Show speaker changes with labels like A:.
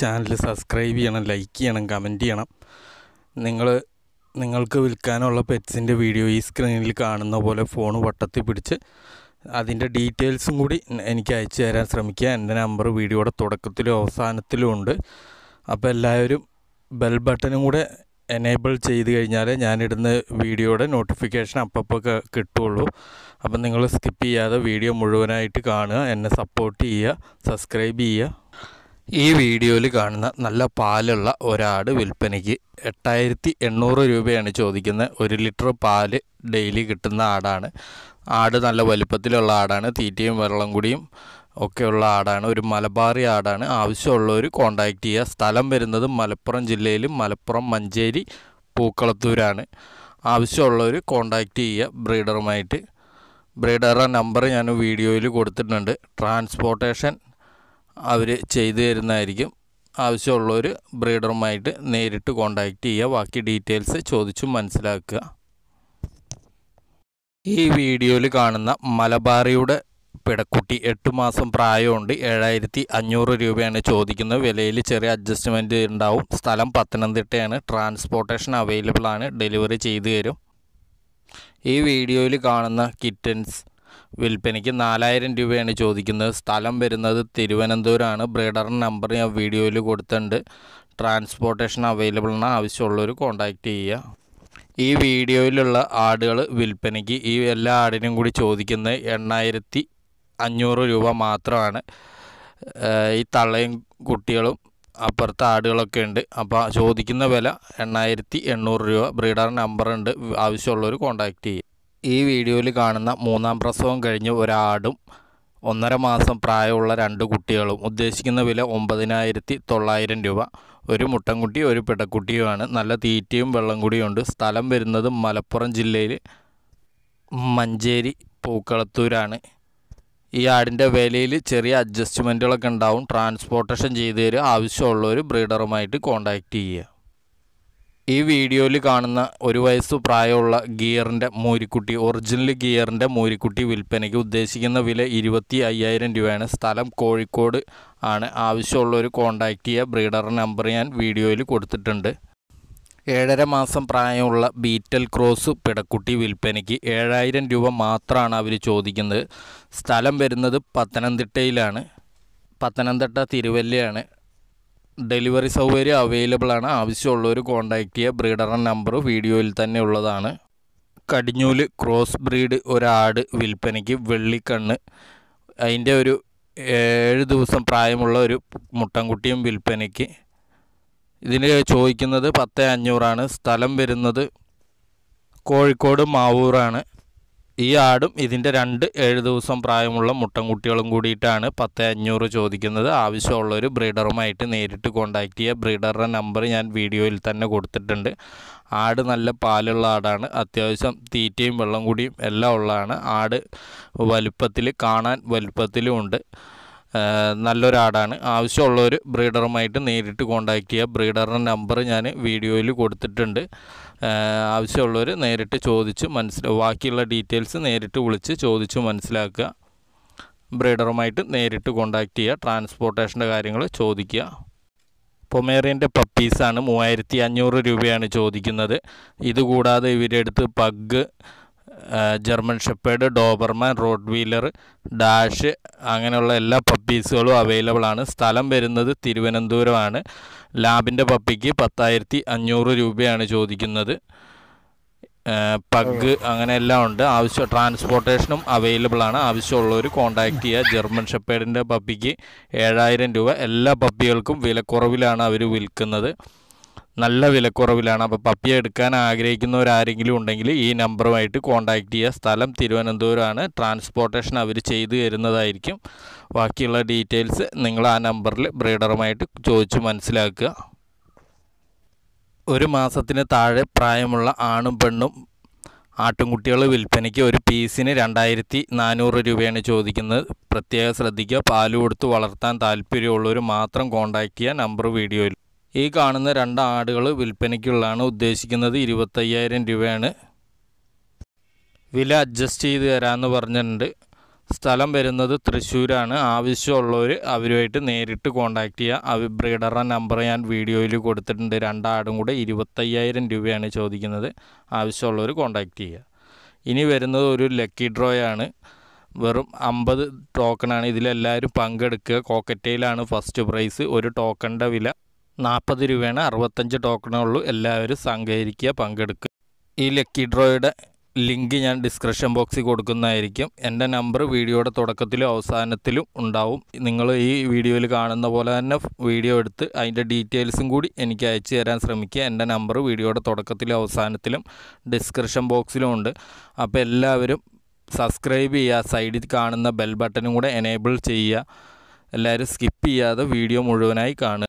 A: channel subscribe ചെയ്യണം like ചെയ്യണം comment ചെയ്യണം നിങ്ങൾ നിങ്ങൾക്ക് വിൽക്കാനുള്ള പെറ്റ്സിൻ്റെ വീഡിയോ ഈ സ്ക്രീനിൽ കാണുന്ന പോലെ ഫോൺ വട്ടത്തിൽ പിടിച്ച് അതിൻ്റെ ഡീറ്റെയിൽസും കൂടി എനിക്ക് അയച്ചു തരാൻ ശ്രമിക്കുക എൻ്റെ നമ്പർ വീഡിയോയുടെ തുടക്കത്തിലും അവസാനത്തിലും ഉണ്ട് അപ്പോൾ എല്ലാവരും ബെൽ ബട്ടണും കൂടെ എനേബിൾ ചെയ്ത് കഴിഞ്ഞാൽ ഞാനിടുന്ന വീഡിയോയുടെ നോട്ടിഫിക്കേഷൻ അപ്പപ്പോൾ കിട്ടുള്ളൂ അപ്പം നിങ്ങൾ സ്കിപ്പ് ചെയ്യാതെ വീഡിയോ മുഴുവനായിട്ട് കാണുക എന്നെ സപ്പോർട്ട് ചെയ്യുക സബ്സ്ക്രൈബ് ചെയ്യുക ഈ വീഡിയോയിൽ കാണുന്ന നല്ല പാലുള്ള ഒരാട് വിൽപ്പനയ്ക്ക് എട്ടായിരത്തി എണ്ണൂറ് രൂപയാണ് ചോദിക്കുന്നത് ഒരു ലിറ്റർ പാല് ഡെയിലി കിട്ടുന്ന ആടാണ് ആട് നല്ല വലുപ്പത്തിലുള്ള ആടാണ് തീറ്റയും വെള്ളം കൂടിയും ഒക്കെയുള്ള ആടാണ് ഒരു മലബാറി ആടാണ് ആവശ്യമുള്ളവർ കോൺടാക്റ്റ് ചെയ്യുക സ്ഥലം വരുന്നത് മലപ്പുറം ജില്ലയിൽ മലപ്പുറം മഞ്ചേരി പൂക്കളത്തൂരാണ് ആവശ്യമുള്ളവർ കോൺടാക്റ്റ് ചെയ്യുക ബ്രീഡറുമായിട്ട് ബ്രീഡറുടെ നമ്പർ ഞാൻ വീഡിയോയിൽ കൊടുത്തിട്ടുണ്ട് ട്രാൻസ്പോർട്ടേഷൻ അവർ ചെയ്തു തരുന്നതായിരിക്കും ആവശ്യമുള്ളവർ ബ്രീഡറുമായിട്ട് നേരിട്ട് കോണ്ടാക്റ്റ് ചെയ്യുക ബാക്കി ഡീറ്റെയിൽസ് ചോദിച്ചു മനസ്സിലാക്കുക ഈ വീഡിയോയിൽ കാണുന്ന മലബാറിയുടെ പിടക്കുട്ടി എട്ട് മാസം പ്രായമുണ്ട് ഏഴായിരത്തി അഞ്ഞൂറ് രൂപയാണ് ചോദിക്കുന്നത് വിലയിൽ ചെറിയ അഡ്ജസ്റ്റ്മെൻ്റ് ഉണ്ടാവും സ്ഥലം പത്തനംതിട്ടയാണ് ട്രാൻസ്പോർട്ടേഷൻ അവൈലബിൾ ആണ് ഡെലിവറി ചെയ്തു തരും ഈ വീഡിയോയിൽ കാണുന്ന കിറ്റൻസ് വിൽപ്പനയ്ക്ക് നാലായിരം രൂപയാണ് ചോദിക്കുന്നത് സ്ഥലം വരുന്നത് തിരുവനന്തപുരമാണ് ബ്രീഡർ നമ്പർ ഞാൻ വീഡിയോയിൽ കൊടുത്തിട്ടുണ്ട് ട്രാൻസ്പോർട്ടേഷൻ അവൈലബിൾ ആണ് ആവശ്യമുള്ളവർ കോൺടാക്റ്റ് ചെയ്യുക ഈ വീഡിയോയിലുള്ള ആടുകൾ വിൽപ്പനയ്ക്ക് ഈ എല്ലാ ആടിനും കൂടി ചോദിക്കുന്നത് എണ്ണായിരത്തി അഞ്ഞൂറ് രൂപ മാത്രമാണ് ഈ തള്ളയും കുട്ടികളും അപ്പുറത്തെ ആടുകളൊക്കെ ഉണ്ട് അപ്പോൾ ചോദിക്കുന്ന വില എണ്ണായിരത്തി എണ്ണൂറ് രൂപ ബ്രീഡർ നമ്പറുണ്ട് ആവശ്യമുള്ളവർ കോൺടാക്റ്റ് ചെയ്യുക ഈ വീഡിയോയിൽ കാണുന്ന മൂന്നാം പ്രസവം കഴിഞ്ഞ് ഒരാടും ഒന്നര മാസം പ്രായമുള്ള രണ്ട് കുട്ടികളും ഉദ്ദേശിക്കുന്ന വില ഒമ്പതിനായിരത്തി തൊള്ളായിരം രൂപ ഒരു മുട്ടൻകുട്ടി ഒരു പിടക്കുട്ടിയുമാണ് നല്ല തീറ്റയും വെള്ളം കൂടിയുണ്ട് സ്ഥലം വരുന്നത് മലപ്പുറം ജില്ലയിൽ മഞ്ചേരി പൂക്കളത്തൂരാണ് ഈ ആടിൻ്റെ വിലയിൽ ചെറിയ അഡ്ജസ്റ്റ്മെൻറ്റുകളൊക്കെ ഉണ്ടാവും ട്രാൻസ്പോർട്ടേഷൻ ചെയ്ത് തരിക ആവശ്യമുള്ളവർ ബ്രീഡറുമായിട്ട് കോൺടാക്റ്റ് ചെയ്യുക ഈ വീഡിയോയിൽ കാണുന്ന ഒരു വയസ്സ് പ്രായമുള്ള ഗിയറിൻ്റെ മോരിക്കുട്ടി ഒറിജിനൽ ഗിയറിൻ്റെ മോരിക്കുട്ടി വിൽപ്പനയ്ക്ക് ഉദ്ദേശിക്കുന്ന വില ഇരുപത്തി അയ്യായിരം രൂപയാണ് സ്ഥലം കോഴിക്കോട് ആണ് ഒരു കോൺടാക്റ്റ് ചെയ്യുക ബ്രീഡറുടെ നമ്പർ ഞാൻ വീഡിയോയിൽ കൊടുത്തിട്ടുണ്ട് ഏഴര മാസം പ്രായമുള്ള ബീറ്റൽ ക്രോസ് പിടക്കുട്ടി വിൽപ്പനയ്ക്ക് ഏഴായിരം രൂപ മാത്രമാണ് അവർ ചോദിക്കുന്നത് സ്ഥലം വരുന്നത് പത്തനംതിട്ടയിലാണ് പത്തനംതിട്ട തിരുവല്ലയാണ് ഡെലിവറി സൗകര്യം അവൈലബിൾ ആണ് ആവശ്യമുള്ളവർ കോൺടാക്ട് ചെയ്യുക ബ്രീഡറിൻ്റെ നമ്പർ വീഡിയോയിൽ തന്നെ ഉള്ളതാണ് കടിഞ്ഞൂല് ക്രോസ് ബ്രീഡ് ഒരാട് വിൽപ്പനയ്ക്ക് വെള്ളിക്കണ്ണ് അതിൻ്റെ ഒരു ഏഴ് ദിവസം പ്രായമുള്ള ഒരു മുട്ടൻകുട്ടിയും വിൽപ്പനയ്ക്ക് ഇതിന് ചോദിക്കുന്നത് പത്ത് അഞ്ഞൂറാണ് സ്ഥലം വരുന്നത് കോഴിക്കോട് മാവൂറാണ് ഈ ആടും ഇതിൻ്റെ രണ്ട് ഏഴ് ദിവസം പ്രായമുള്ള മുട്ടൻകുട്ടികളും കൂടിയിട്ടാണ് പത്ത് അഞ്ഞൂറ് ചോദിക്കുന്നത് ആവശ്യമുള്ളൊരു ബ്രീഡറുമായിട്ട് നേരിട്ട് കോൺടാക്റ്റ് ചെയ്യുക ബ്രീഡറുടെ നമ്പർ ഞാൻ വീഡിയോയിൽ തന്നെ കൊടുത്തിട്ടുണ്ട് ആട് നല്ല പാലുള്ള ആടാണ് അത്യാവശ്യം തീറ്റയും വെള്ളം കൂടിയും എല്ലാം ഉള്ളതാണ് ആട് വലുപ്പത്തിൽ കാണാൻ വലുപ്പത്തിലും ഉണ്ട് നല്ലൊരാടാണ് ഒരു ബ്രീഡറുമായിട്ട് നേരിട്ട് കോൺടാക്റ്റ് ചെയ്യുക ബ്രീഡറിൻ്റെ നമ്പർ ഞാൻ വീഡിയോയിൽ കൊടുത്തിട്ടുണ്ട് ആവശ്യമുള്ളവർ നേരിട്ട് ചോദിച്ച് മനസ്സിലാ ബാക്കിയുള്ള ഡീറ്റെയിൽസ് നേരിട്ട് വിളിച്ച് ചോദിച്ച് മനസ്സിലാക്കുക ബ്രീഡറുമായിട്ട് നേരിട്ട് കോൺടാക്റ്റ് ചെയ്യുക ട്രാൻസ്പോർട്ടേഷൻ്റെ കാര്യങ്ങൾ ചോദിക്കുക പൊമേറിയൻ്റെ പപ്പീസാണ് മൂവായിരത്തി അഞ്ഞൂറ് രൂപയാണ് ചോദിക്കുന്നത് ഇതുകൂടാതെ ഇവരെടുത്ത് pug German shepherd Doberman rottweiler dash അങ്ങനെയുള്ള എല്ലാ പപ്പീസുകളും അവൈലബിൾ ആണ് സ്ഥലം വരുന്നത് തിരുവനന്തപുരമാണ് ലാബിൻ്റെ പപ്പിക്ക് പത്തായിരത്തി അഞ്ഞൂറ് രൂപയാണ് ചോദിക്കുന്നത് പഗ് അങ്ങനെ എല്ലാം ഉണ്ട് ആവശ്യം ട്രാൻസ്പോർട്ടേഷനും അവൈലബിൾ ആണ് ആവശ്യമുള്ളവർ കോൺടാക്ട് ചെയ്യുക ജർമ്മൻ ഷെപ്പേഡിൻ്റെ പപ്പിക്ക് ഏഴായിരം രൂപ എല്ലാ പപ്പികൾക്കും വിലക്കുറവിലാണ് അവർ വിൽക്കുന്നത് നല്ല വിലക്കുറവിലാണ് അപ്പോൾ പപ്പിയെ എടുക്കാൻ ആഗ്രഹിക്കുന്നവരാരെങ്കിലും ഉണ്ടെങ്കിൽ ഈ നമ്പറുമായിട്ട് കോൺടാക്റ്റ് ചെയ്യുക സ്ഥലം തിരുവനന്തപുരമാണ് ട്രാൻസ്പോർട്ടേഷൻ അവർ ചെയ്തു തരുന്നതായിരിക്കും ബാക്കിയുള്ള ഡീറ്റെയിൽസ് നിങ്ങൾ ആ നമ്പറിൽ ബ്രീഡറുമായിട്ട് ചോദിച്ച് മനസ്സിലാക്കുക ഒരു മാസത്തിന് താഴെ പ്രായമുള്ള ആണും പെണ്ണും ആട്ടുംകുട്ടികൾ വിൽപ്പനയ്ക്ക് ഒരു പീസിന് രണ്ടായിരത്തി നാനൂറ് രൂപയാണ് ചോദിക്കുന്നത് പ്രത്യേകം ശ്രദ്ധിക്കുക പാലു കൊടുത്ത് വളർത്താൻ താല്പര്യമുള്ളവർ മാത്രം കോൺടാക്റ്റ് ചെയ്യുക നമ്പർ വീഡിയോയിൽ ഈ കാണുന്ന രണ്ട് ആടുകൾ വിൽപ്പനയ്ക്കുള്ളതാണ് ഉദ്ദേശിക്കുന്നത് ഇരുപത്തയ്യായിരം രൂപയാണ് വില അഡ്ജസ്റ്റ് ചെയ്ത് തരാമെന്ന് പറഞ്ഞിട്ടുണ്ട് സ്ഥലം വരുന്നത് തൃശ്ശൂരാണ് ആവശ്യമുള്ളവർ അവരുമായിട്ട് നേരിട്ട് കോൺടാക്റ്റ് ചെയ്യുക അവർ ബ്രീഡറുടെ നമ്പർ ഞാൻ വീഡിയോയിൽ കൊടുത്തിട്ടുണ്ട് രണ്ടാടും കൂടെ ഇരുപത്തയ്യായിരം രൂപയാണ് ചോദിക്കുന്നത് ആവശ്യമുള്ളവർ കോൺടാക്റ്റ് ചെയ്യുക ഇനി വരുന്നത് ഒരു ലക്കി ഡ്രോയാണ് വെറും അമ്പത് ടോക്കണാണ് ഇതിലെല്ലാവരും പങ്കെടുക്കുക കോക്കറ്റയിലാണ് ഫസ്റ്റ് പ്രൈസ് ഒരു ടോക്കണിൻ്റെ വില നാൽപ്പത് രൂപയാണ് അറുപത്തഞ്ച് ടോക്കണേ ഉള്ളൂ എല്ലാവരും സഹകരിക്കുക പങ്കെടുക്കുക ഈ ലക്കി ഡ്രോയുടെ ലിങ്ക് ഞാൻ ഡിസ്ക്രിപ്ഷൻ ബോക്സിൽ കൊടുക്കുന്നതായിരിക്കും എൻ്റെ നമ്പർ വീഡിയോയുടെ തുടക്കത്തിലും അവസാനത്തിലും ഉണ്ടാവും നിങ്ങൾ ഈ വീഡിയോയിൽ കാണുന്ന പോലെ തന്നെ വീഡിയോ എടുത്ത് അതിൻ്റെ ഡീറ്റെയിൽസും കൂടി എനിക്ക് അയച്ചു തരാൻ ശ്രമിക്കുക എൻ്റെ നമ്പർ വീഡിയോയുടെ തുടക്കത്തിലും അവസാനത്തിലും ഡിസ്ക്രിപ്ഷൻ ബോക്സിലും ഉണ്ട് അപ്പോൾ എല്ലാവരും സബ്സ്ക്രൈബ് ചെയ്യുക സൈഡിൽ കാണുന്ന ബെൽ ബട്ടനും കൂടെ എനേബിൾ ചെയ്യുക എല്ലാവരും സ്കിപ്പ് ചെയ്യാതെ വീഡിയോ മുഴുവനായി കാണുക